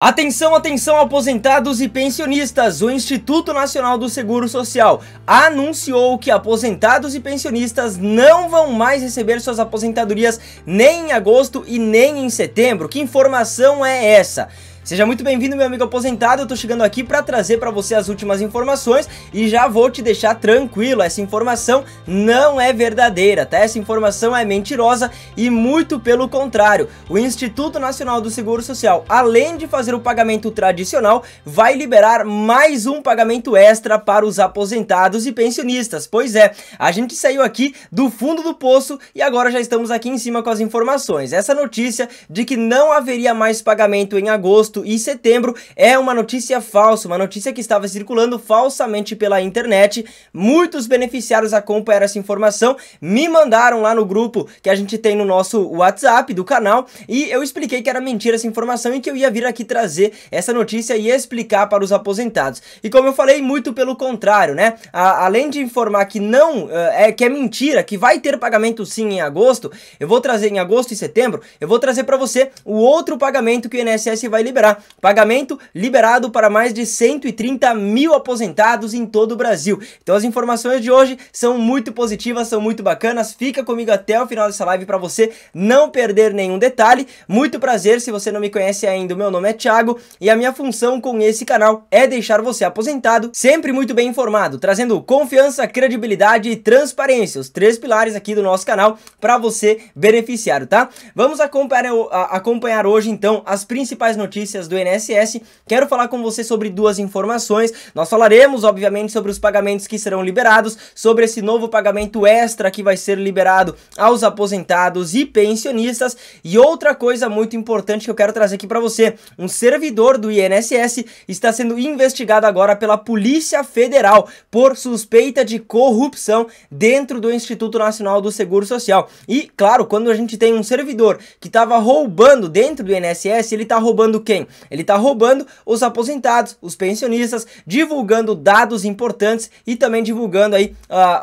Atenção, atenção aposentados e pensionistas! O Instituto Nacional do Seguro Social anunciou que aposentados e pensionistas não vão mais receber suas aposentadorias nem em agosto e nem em setembro. Que informação é essa? Seja muito bem-vindo, meu amigo aposentado. Eu tô chegando aqui para trazer para você as últimas informações e já vou te deixar tranquilo, essa informação não é verdadeira, tá? Essa informação é mentirosa e muito pelo contrário. O Instituto Nacional do Seguro Social, além de fazer o pagamento tradicional, vai liberar mais um pagamento extra para os aposentados e pensionistas. Pois é, a gente saiu aqui do fundo do poço e agora já estamos aqui em cima com as informações. Essa notícia de que não haveria mais pagamento em agosto agosto e setembro é uma notícia falsa, uma notícia que estava circulando falsamente pela internet. Muitos beneficiários acompanharam essa informação, me mandaram lá no grupo que a gente tem no nosso WhatsApp do canal e eu expliquei que era mentira essa informação e que eu ia vir aqui trazer essa notícia e explicar para os aposentados. E como eu falei, muito pelo contrário, né? A, além de informar que não uh, é que é mentira, que vai ter pagamento sim em agosto, eu vou trazer em agosto e setembro, eu vou trazer para você o outro pagamento que o INSS vai liberar pagamento liberado para mais de 130 mil aposentados em todo o Brasil. Então as informações de hoje são muito positivas, são muito bacanas. Fica comigo até o final dessa live para você não perder nenhum detalhe. Muito prazer, se você não me conhece ainda, meu nome é Thiago e a minha função com esse canal é deixar você aposentado sempre muito bem informado, trazendo confiança, credibilidade e transparência, os três pilares aqui do nosso canal para você beneficiar, tá? Vamos acompanhar, acompanhar hoje então as principais notícias do INSS, quero falar com você sobre duas informações. Nós falaremos, obviamente, sobre os pagamentos que serão liberados, sobre esse novo pagamento extra que vai ser liberado aos aposentados e pensionistas. E outra coisa muito importante que eu quero trazer aqui para você: um servidor do INSS está sendo investigado agora pela Polícia Federal por suspeita de corrupção dentro do Instituto Nacional do Seguro Social. E, claro, quando a gente tem um servidor que estava roubando dentro do INSS, ele está roubando quem? Ele está roubando os aposentados, os pensionistas, divulgando dados importantes e também divulgando aí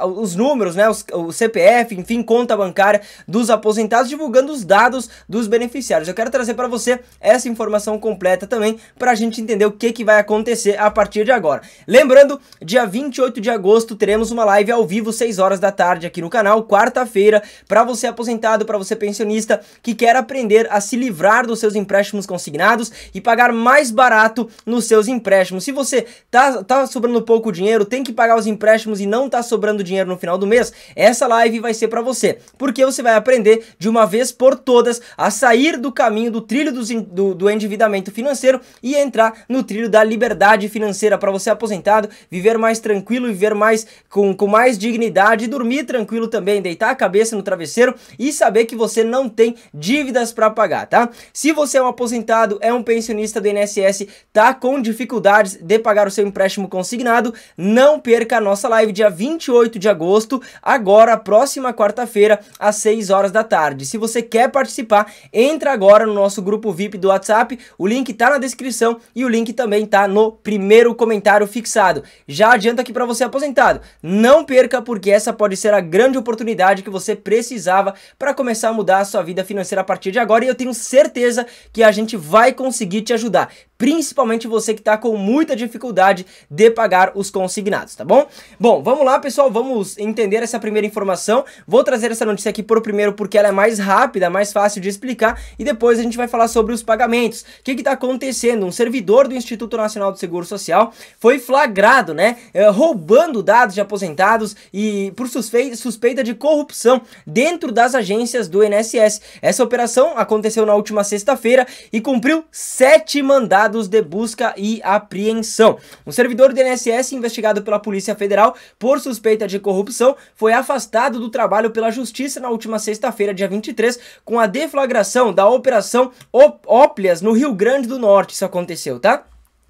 uh, os números, né, os, o CPF, enfim, conta bancária dos aposentados, divulgando os dados dos beneficiários. Eu quero trazer para você essa informação completa também para a gente entender o que, que vai acontecer a partir de agora. Lembrando, dia 28 de agosto teremos uma live ao vivo, 6 horas da tarde aqui no canal, quarta-feira, para você aposentado, para você pensionista que quer aprender a se livrar dos seus empréstimos consignados e pagar mais barato nos seus empréstimos. Se você tá, tá sobrando pouco dinheiro, tem que pagar os empréstimos e não tá sobrando dinheiro no final do mês, essa live vai ser para você, porque você vai aprender de uma vez por todas a sair do caminho do trilho do, do, do endividamento financeiro e entrar no trilho da liberdade financeira para você aposentado, viver mais tranquilo, viver mais com, com mais dignidade, dormir tranquilo também, deitar a cabeça no travesseiro e saber que você não tem dívidas para pagar, tá? Se você é um aposentado, é um pensionista do INSS está com dificuldades de pagar o seu empréstimo consignado, não perca a nossa live dia 28 de agosto, agora, próxima quarta-feira, às 6 horas da tarde. Se você quer participar, entra agora no nosso grupo VIP do WhatsApp, o link está na descrição e o link também está no primeiro comentário fixado. Já adianto aqui para você aposentado, não perca porque essa pode ser a grande oportunidade que você precisava para começar a mudar a sua vida financeira a partir de agora e eu tenho certeza que a gente vai conseguir conseguir te ajudar, principalmente você que está com muita dificuldade de pagar os consignados, tá bom? Bom, vamos lá, pessoal, vamos entender essa primeira informação. Vou trazer essa notícia aqui por primeiro porque ela é mais rápida, mais fácil de explicar e depois a gente vai falar sobre os pagamentos. O que está acontecendo? Um servidor do Instituto Nacional do Seguro Social foi flagrado, né, eh, roubando dados de aposentados e por suspeita de corrupção dentro das agências do INSS. Essa operação aconteceu na última sexta-feira e cumpriu sete mandados de busca e apreensão. Um servidor do INSS investigado pela Polícia Federal por suspeita de corrupção foi afastado do trabalho pela Justiça na última sexta-feira, dia 23, com a deflagração da Operação Óplias no Rio Grande do Norte. Isso aconteceu, tá?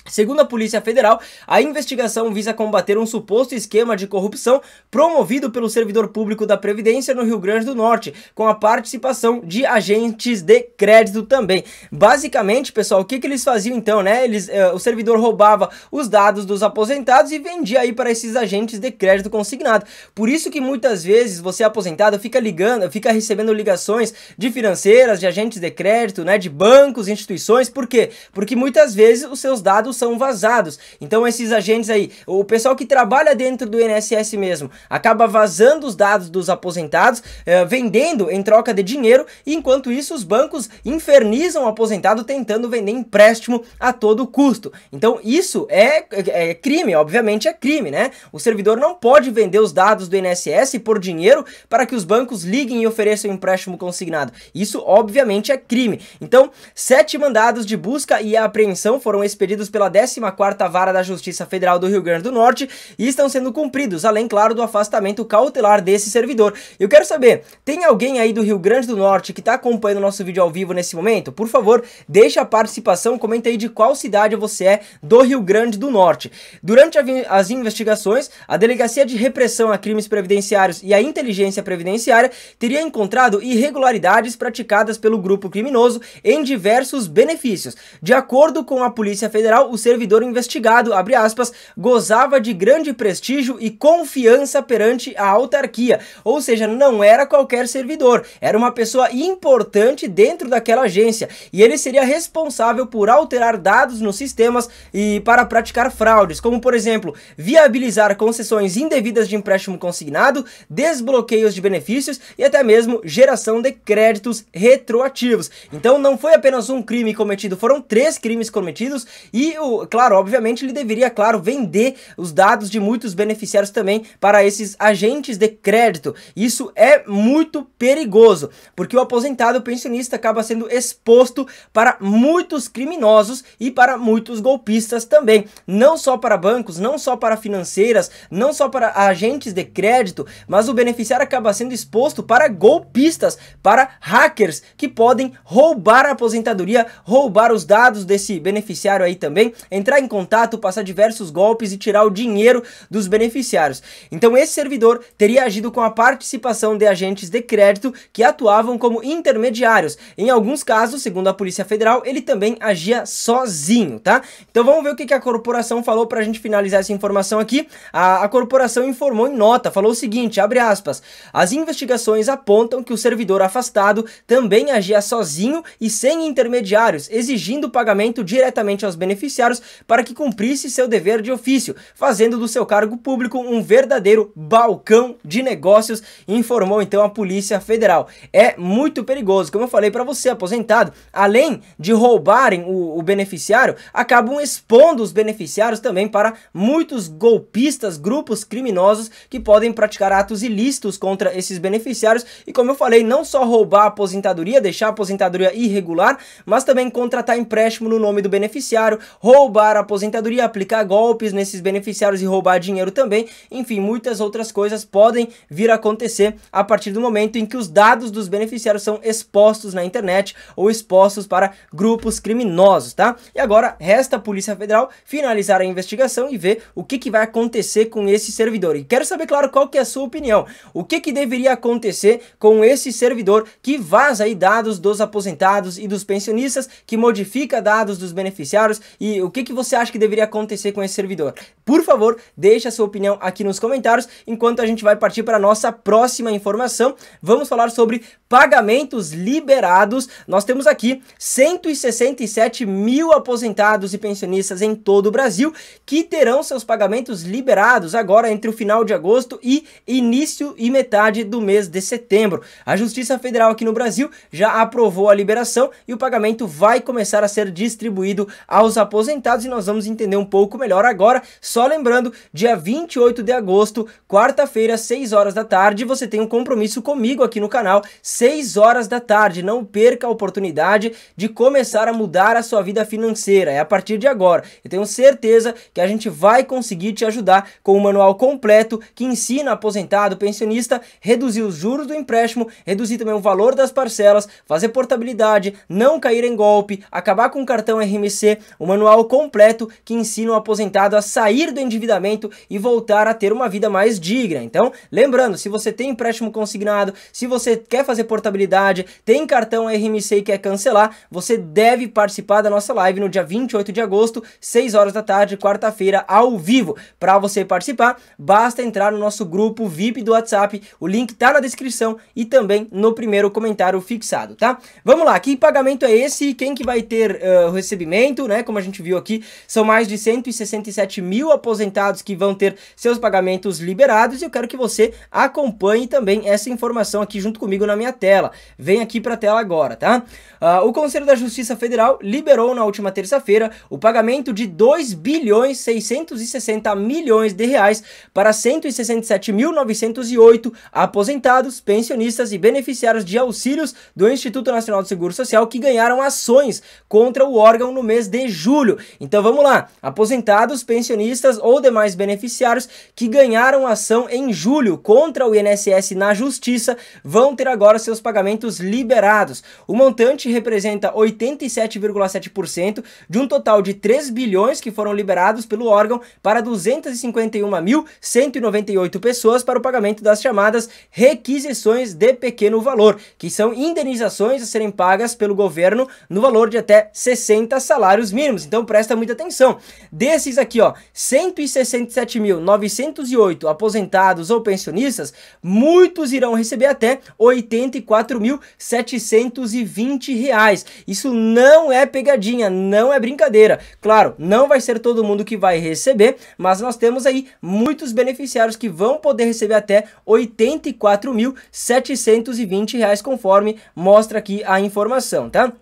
Segundo a Polícia Federal, a investigação visa combater um suposto esquema de corrupção promovido pelo servidor público da Previdência no Rio Grande do Norte, com a participação de agentes de crédito também. Basicamente, pessoal, o que, que eles faziam então, né? Eles, uh, o servidor roubava os dados dos aposentados e vendia aí para esses agentes de crédito consignado. Por isso que muitas vezes você é aposentado fica ligando, fica recebendo ligações de financeiras, de agentes de crédito, né? De bancos, instituições. Por quê? Porque muitas vezes os seus dados são vazados. Então esses agentes aí, o pessoal que trabalha dentro do INSS mesmo, acaba vazando os dados dos aposentados, eh, vendendo em troca de dinheiro, e enquanto isso os bancos infernizam o aposentado tentando vender empréstimo a todo custo. Então isso é, é, é crime, obviamente é crime, né? O servidor não pode vender os dados do INSS por dinheiro para que os bancos liguem e ofereçam empréstimo consignado. Isso obviamente é crime. Então, sete mandados de busca e apreensão foram expedidos pela pela 14ª Vara da Justiça Federal do Rio Grande do Norte e estão sendo cumpridos, além, claro, do afastamento cautelar desse servidor. Eu quero saber, tem alguém aí do Rio Grande do Norte que está acompanhando nosso vídeo ao vivo nesse momento? Por favor, deixa a participação, comenta aí de qual cidade você é do Rio Grande do Norte. Durante as investigações, a Delegacia de Repressão a Crimes Previdenciários e a Inteligência Previdenciária teria encontrado irregularidades praticadas pelo grupo criminoso em diversos benefícios. De acordo com a Polícia Federal, o servidor investigado, abre aspas, gozava de grande prestígio e confiança perante a autarquia, ou seja, não era qualquer servidor, era uma pessoa importante dentro daquela agência e ele seria responsável por alterar dados nos sistemas e para praticar fraudes, como por exemplo, viabilizar concessões indevidas de empréstimo consignado, desbloqueios de benefícios e até mesmo geração de créditos retroativos. Então não foi apenas um crime cometido, foram três crimes cometidos e claro, obviamente ele deveria, claro, vender os dados de muitos beneficiários também para esses agentes de crédito. Isso é muito perigoso, porque o aposentado pensionista acaba sendo exposto para muitos criminosos e para muitos golpistas também, não só para bancos, não só para financeiras, não só para agentes de crédito, mas o beneficiário acaba sendo exposto para golpistas, para hackers que podem roubar a aposentadoria, roubar os dados desse beneficiário aí também entrar em contato, passar diversos golpes e tirar o dinheiro dos beneficiários. Então esse servidor teria agido com a participação de agentes de crédito que atuavam como intermediários. Em alguns casos, segundo a Polícia Federal, ele também agia sozinho, tá? Então vamos ver o que a corporação falou para a gente finalizar essa informação aqui. A, a corporação informou em nota, falou o seguinte, abre aspas, as investigações apontam que o servidor afastado também agia sozinho e sem intermediários, exigindo pagamento diretamente aos beneficiários judiciários para que cumprisse seu dever de ofício, fazendo do seu cargo público um verdadeiro balcão de negócios, informou então a Polícia Federal. É muito perigoso, como eu falei para você, aposentado, além de roubarem o, o beneficiário, acabam expondo os beneficiários também para muitos golpistas, grupos criminosos que podem praticar atos ilícitos contra esses beneficiários e como eu falei, não só roubar a aposentadoria, deixar a aposentadoria irregular, mas também contratar empréstimo no nome do beneficiário, roubar a aposentadoria, aplicar golpes nesses beneficiários e roubar dinheiro também. Enfim, muitas outras coisas podem vir a acontecer a partir do momento em que os dados dos beneficiários são expostos na internet ou expostos para grupos criminosos, tá? E agora resta a Polícia Federal finalizar a investigação e ver o que, que vai acontecer com esse servidor. E quero saber, claro, qual que é a sua opinião. O que, que deveria acontecer com esse servidor que vaza aí dados dos aposentados e dos pensionistas, que modifica dados dos beneficiários e o que, que você acha que deveria acontecer com esse servidor? Por favor, deixe a sua opinião aqui nos comentários, enquanto a gente vai partir para a nossa próxima informação. Vamos falar sobre pagamentos liberados. Nós temos aqui 167 mil aposentados e pensionistas em todo o Brasil que terão seus pagamentos liberados agora entre o final de agosto e início e metade do mês de setembro. A Justiça Federal aqui no Brasil já aprovou a liberação e o pagamento vai começar a ser distribuído aos aposentados e nós vamos entender um pouco melhor agora só lembrando, dia 28 de agosto, quarta-feira, 6 horas da tarde, você tem um compromisso comigo aqui no canal, 6 horas da tarde. Não perca a oportunidade de começar a mudar a sua vida financeira. É a partir de agora. Eu tenho certeza que a gente vai conseguir te ajudar com um manual completo que ensina aposentado, pensionista, reduzir os juros do empréstimo, reduzir também o valor das parcelas, fazer portabilidade, não cair em golpe, acabar com o cartão RMC, um manual completo que ensina o aposentado a sair sair do endividamento e voltar a ter uma vida mais digna. Então, lembrando, se você tem empréstimo consignado, se você quer fazer portabilidade, tem cartão RMC e quer cancelar, você deve participar da nossa live no dia 28 de agosto, 6 horas da tarde, quarta-feira, ao vivo. Para você participar, basta entrar no nosso grupo VIP do WhatsApp, o link está na descrição e também no primeiro comentário fixado, tá? Vamos lá, que pagamento é esse? Quem que vai ter uh, recebimento, né? Como a gente viu aqui, são mais de 167 mil aposentados que vão ter seus pagamentos liberados e eu quero que você acompanhe também essa informação aqui junto comigo na minha tela. Vem aqui para a tela agora, tá? Uh, o Conselho da Justiça Federal liberou na última terça-feira o pagamento de 2 bilhões 660 milhões de reais para 167.908 aposentados, pensionistas e beneficiários de auxílios do Instituto Nacional do Seguro Social que ganharam ações contra o órgão no mês de julho. Então vamos lá, aposentados, pensionistas pensionistas ou demais beneficiários que ganharam ação em julho contra o INSS na Justiça vão ter agora seus pagamentos liberados. O montante representa 87,7% de um total de 3 bilhões que foram liberados pelo órgão para 251.198 pessoas para o pagamento das chamadas requisições de pequeno valor, que são indenizações a serem pagas pelo governo no valor de até 60 salários mínimos. Então presta muita atenção. Desses aqui, ó, 167.908 aposentados ou pensionistas, muitos irão receber até R$ 84.720. Isso não é pegadinha, não é brincadeira. Claro, não vai ser todo mundo que vai receber, mas nós temos aí muitos beneficiários que vão poder receber até R$ 84.720, conforme mostra aqui a informação, tá?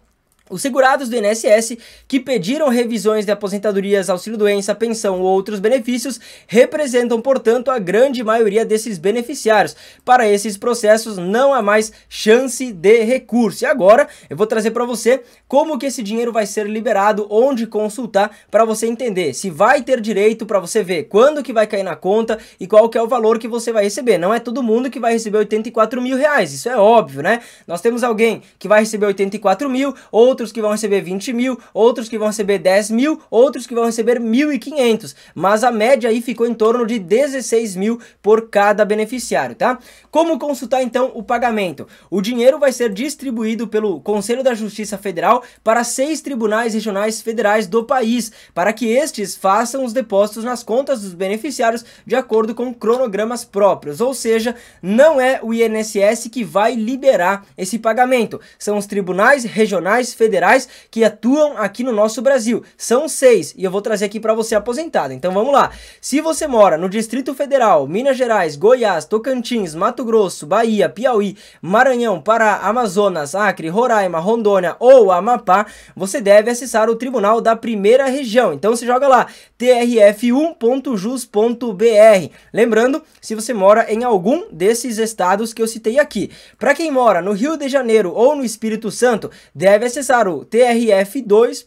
Os segurados do INSS que pediram revisões de aposentadorias, auxílio-doença, pensão ou outros benefícios representam, portanto, a grande maioria desses beneficiários. Para esses processos não há mais chance de recurso. E agora eu vou trazer para você como que esse dinheiro vai ser liberado, onde consultar para você entender se vai ter direito para você ver quando que vai cair na conta e qual que é o valor que você vai receber. Não é todo mundo que vai receber 84 mil reais, isso é óbvio, né? Nós temos alguém que vai receber 84 mil ou outros que vão receber 20 mil, outros que vão receber 10 mil, outros que vão receber 1.500, mas a média aí ficou em torno de 16 mil por cada beneficiário, tá? Como consultar então o pagamento? O dinheiro vai ser distribuído pelo Conselho da Justiça Federal para seis tribunais regionais federais do país, para que estes façam os depósitos nas contas dos beneficiários de acordo com cronogramas próprios, ou seja, não é o INSS que vai liberar esse pagamento, são os tribunais regionais federais federais que atuam aqui no nosso Brasil. São seis e eu vou trazer aqui para você aposentado. Então vamos lá. Se você mora no Distrito Federal, Minas Gerais, Goiás, Tocantins, Mato Grosso, Bahia, Piauí, Maranhão, Pará, Amazonas, Acre, Roraima, Rondônia ou Amapá, você deve acessar o Tribunal da Primeira Região. Então você joga lá trf1.jus.br. Lembrando, se você mora em algum desses estados que eu citei aqui. Para quem mora no Rio de Janeiro ou no Espírito Santo, deve acessar acessar o trf2.jus.br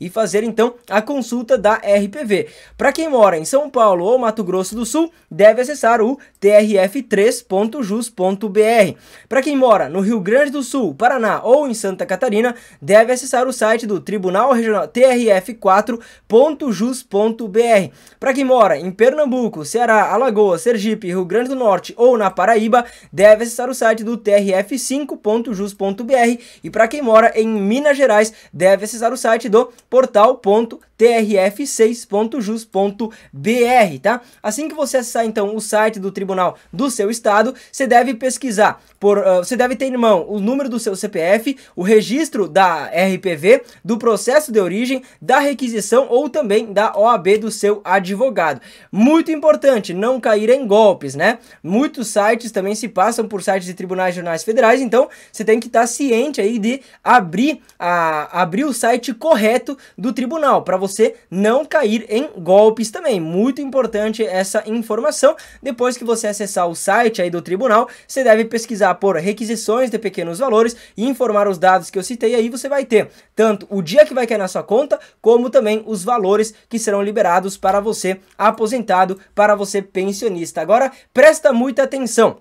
e fazer então a consulta da RPV. Para quem mora em São Paulo ou Mato Grosso do Sul, deve acessar o trf3.jus.br. Para quem mora no Rio Grande do Sul, Paraná ou em Santa Catarina, deve acessar o site do Tribunal Regional trf4.jus.br. Para quem mora em Pernambuco, Ceará, Alagoas, Sergipe, Rio Grande do Norte ou na Paraíba, deve acessar o site do trf5.jus.br e para quem mora em Minas Gerais, deve acessar o site do portal.com trf6.jus.br, tá? Assim que você acessar então o site do tribunal do seu estado, você deve pesquisar por, uh, você deve ter em mão o número do seu CPF, o registro da RPV, do processo de origem, da requisição ou também da OAB do seu advogado. Muito importante, não cair em golpes, né? Muitos sites também se passam por sites de tribunais jornais federais, então você tem que estar tá ciente aí de abrir, a, abrir o site correto do tribunal para você você não cair em golpes também. Muito importante essa informação. Depois que você acessar o site aí do tribunal, você deve pesquisar por requisições de pequenos valores e informar os dados que eu citei aí, você vai ter tanto o dia que vai cair na sua conta, como também os valores que serão liberados para você aposentado, para você pensionista. Agora, presta muita atenção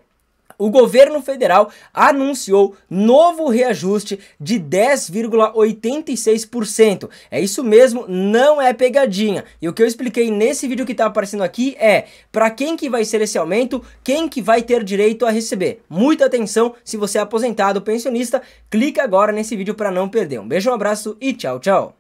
o governo federal anunciou novo reajuste de 10,86%. É isso mesmo, não é pegadinha. E o que eu expliquei nesse vídeo que está aparecendo aqui é para quem que vai ser esse aumento, quem que vai ter direito a receber. Muita atenção, se você é aposentado, pensionista, clica agora nesse vídeo para não perder. Um beijo, um abraço e tchau, tchau.